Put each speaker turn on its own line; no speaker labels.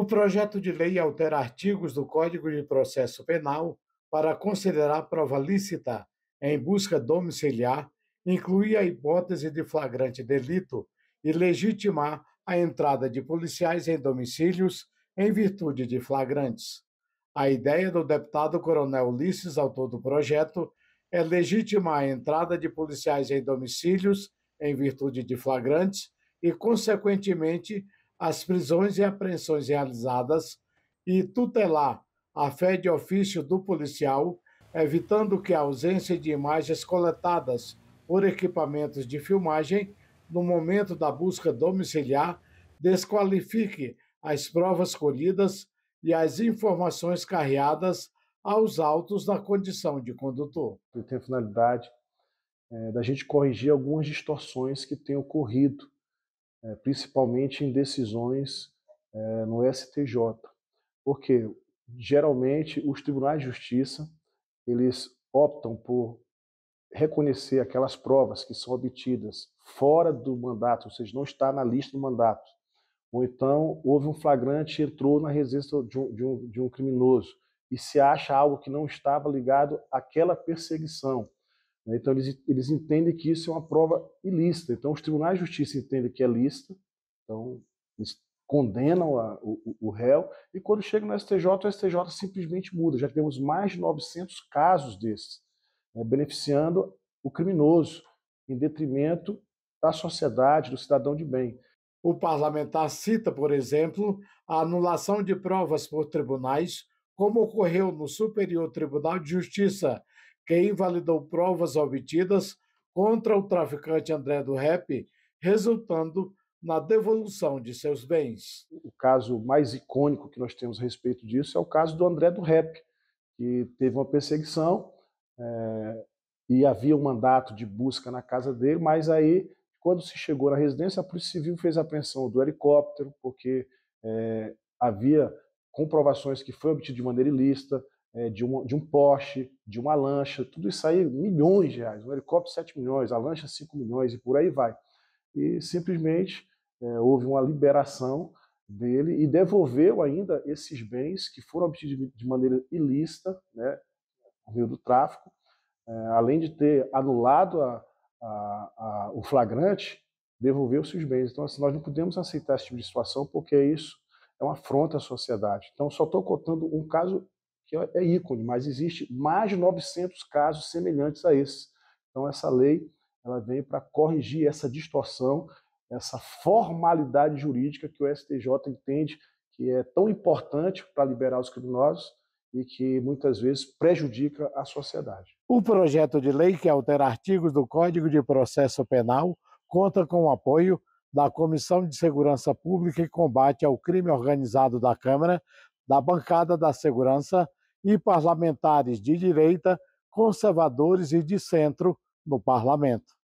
O projeto de lei altera artigos do Código de Processo Penal para considerar prova lícita em busca domiciliar, incluir a hipótese de flagrante delito e legitimar a entrada de policiais em domicílios em virtude de flagrantes. A ideia do deputado Coronel Ulisses, autor do projeto, é legitimar a entrada de policiais em domicílios em virtude de flagrantes e, consequentemente, as prisões e apreensões realizadas e tutelar a fé de ofício do policial, evitando que a ausência de imagens coletadas por equipamentos de filmagem no momento da busca domiciliar desqualifique as provas colhidas e as informações carreadas aos autos da condição de condutor. Tem a finalidade é, da gente corrigir algumas
distorções que têm ocorrido é, principalmente em decisões é, no STJ, porque geralmente os tribunais de justiça eles optam por reconhecer aquelas provas que são obtidas fora do mandato, ou seja, não está na lista do mandato. Ou então houve um flagrante entrou na residência de um, de um, de um criminoso e se acha algo que não estava ligado àquela perseguição. Né? Então, eles, eles entendem que isso é uma prova ilícita. Então, os tribunais de justiça entendem que é lícita, então, eles condenam a, o, o, réu, e quando chega no STJ, o STJ simplesmente muda. Já tivemos mais de 900 casos desses, né, beneficiando o criminoso, em detrimento
da sociedade, do cidadão de bem. O parlamentar cita, por exemplo, a anulação de provas por tribunais, como ocorreu no Superior Tribunal de Justiça que invalidou provas obtidas contra o traficante André do Rep, resultando na devolução de seus bens. O caso
mais icônico que nós temos a respeito disso é o caso do André do Rep, que teve uma perseguição é, e havia um mandato de busca na casa dele, mas aí, quando se chegou na residência, a Polícia Civil fez a apreensão do helicóptero, porque é, havia comprovações que foi obtido de maneira ilícita, é, de, um, de um Porsche, de uma lancha, tudo isso aí, milhões de reais. Um helicóptero, 7 milhões, a lancha, 5 milhões e por aí vai. E simplesmente é, houve uma liberação dele e devolveu ainda esses bens que foram obtidos de maneira ilícita, né, por meio do tráfico, é, além de ter anulado a, a, a, o flagrante, devolveu-se os bens. Então, assim, nós não podemos aceitar esse tipo de situação porque isso é uma afronta à sociedade. Então, só estou contando um caso que é, é ícone, mas existe mais de 900 casos semelhantes a esse. Então essa lei ela veio para corrigir essa distorção, essa formalidade jurídica que o STJ entende que é tão importante para liberar os criminosos e que muitas vezes prejudica a sociedade.
O projeto de lei que altera artigos do Código de Processo Penal conta com o apoio da Comissão de Segurança Pública e Combate ao Crime Organizado da Câmara, da Bancada da Segurança, e parlamentares de direita, conservadores e de centro no parlamento.